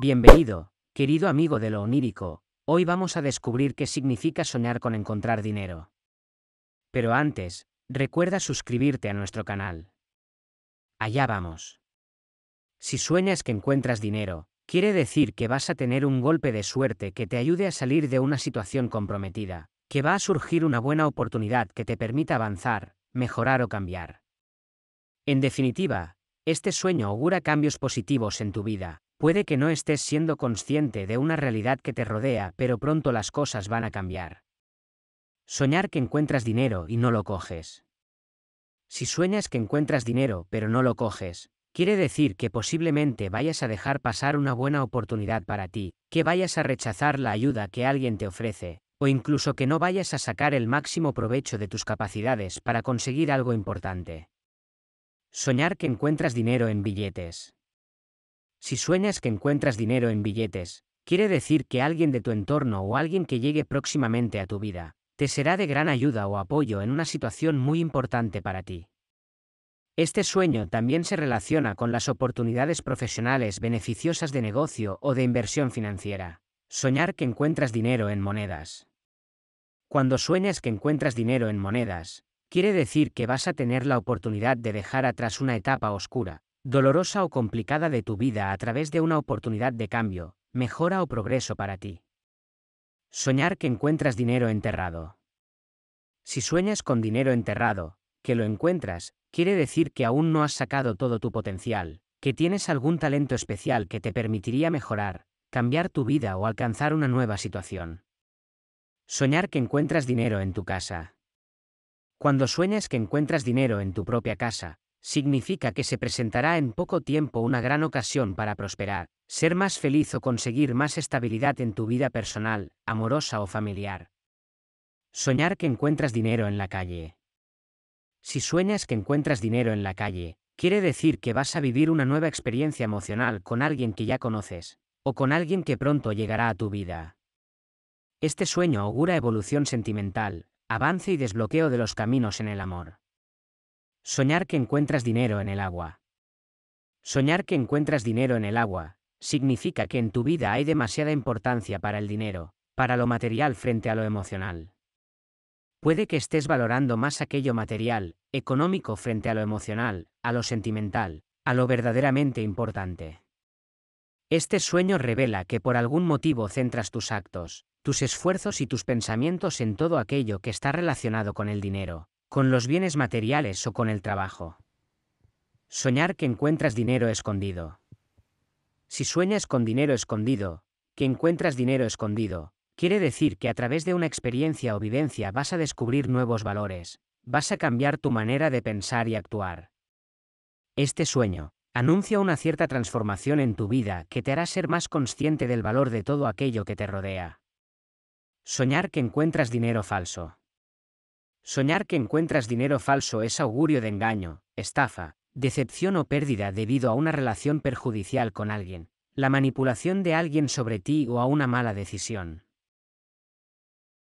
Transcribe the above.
Bienvenido, querido amigo de lo onírico, hoy vamos a descubrir qué significa soñar con encontrar dinero. Pero antes, recuerda suscribirte a nuestro canal. Allá vamos. Si sueñas que encuentras dinero, quiere decir que vas a tener un golpe de suerte que te ayude a salir de una situación comprometida, que va a surgir una buena oportunidad que te permita avanzar, mejorar o cambiar. En definitiva, este sueño augura cambios positivos en tu vida, Puede que no estés siendo consciente de una realidad que te rodea, pero pronto las cosas van a cambiar. Soñar que encuentras dinero y no lo coges. Si sueñas que encuentras dinero pero no lo coges, quiere decir que posiblemente vayas a dejar pasar una buena oportunidad para ti, que vayas a rechazar la ayuda que alguien te ofrece, o incluso que no vayas a sacar el máximo provecho de tus capacidades para conseguir algo importante. Soñar que encuentras dinero en billetes. Si sueñas que encuentras dinero en billetes, quiere decir que alguien de tu entorno o alguien que llegue próximamente a tu vida, te será de gran ayuda o apoyo en una situación muy importante para ti. Este sueño también se relaciona con las oportunidades profesionales beneficiosas de negocio o de inversión financiera. Soñar que encuentras dinero en monedas. Cuando sueñas que encuentras dinero en monedas, quiere decir que vas a tener la oportunidad de dejar atrás una etapa oscura, dolorosa o complicada de tu vida a través de una oportunidad de cambio, mejora o progreso para ti. Soñar que encuentras dinero enterrado. Si sueñas con dinero enterrado, que lo encuentras, quiere decir que aún no has sacado todo tu potencial, que tienes algún talento especial que te permitiría mejorar, cambiar tu vida o alcanzar una nueva situación. Soñar que encuentras dinero en tu casa. Cuando sueñas que encuentras dinero en tu propia casa, significa que se presentará en poco tiempo una gran ocasión para prosperar, ser más feliz o conseguir más estabilidad en tu vida personal, amorosa o familiar. Soñar que encuentras dinero en la calle. Si sueñas que encuentras dinero en la calle, quiere decir que vas a vivir una nueva experiencia emocional con alguien que ya conoces, o con alguien que pronto llegará a tu vida. Este sueño augura evolución sentimental, avance y desbloqueo de los caminos en el amor. Soñar que encuentras dinero en el agua. Soñar que encuentras dinero en el agua significa que en tu vida hay demasiada importancia para el dinero, para lo material frente a lo emocional. Puede que estés valorando más aquello material, económico frente a lo emocional, a lo sentimental, a lo verdaderamente importante. Este sueño revela que por algún motivo centras tus actos, tus esfuerzos y tus pensamientos en todo aquello que está relacionado con el dinero, con los bienes materiales o con el trabajo. Soñar que encuentras dinero escondido. Si sueñas con dinero escondido, que encuentras dinero escondido, quiere decir que a través de una experiencia o vivencia vas a descubrir nuevos valores, vas a cambiar tu manera de pensar y actuar. Este sueño anuncia una cierta transformación en tu vida que te hará ser más consciente del valor de todo aquello que te rodea. Soñar que encuentras dinero falso. Soñar que encuentras dinero falso es augurio de engaño, estafa, decepción o pérdida debido a una relación perjudicial con alguien, la manipulación de alguien sobre ti o a una mala decisión.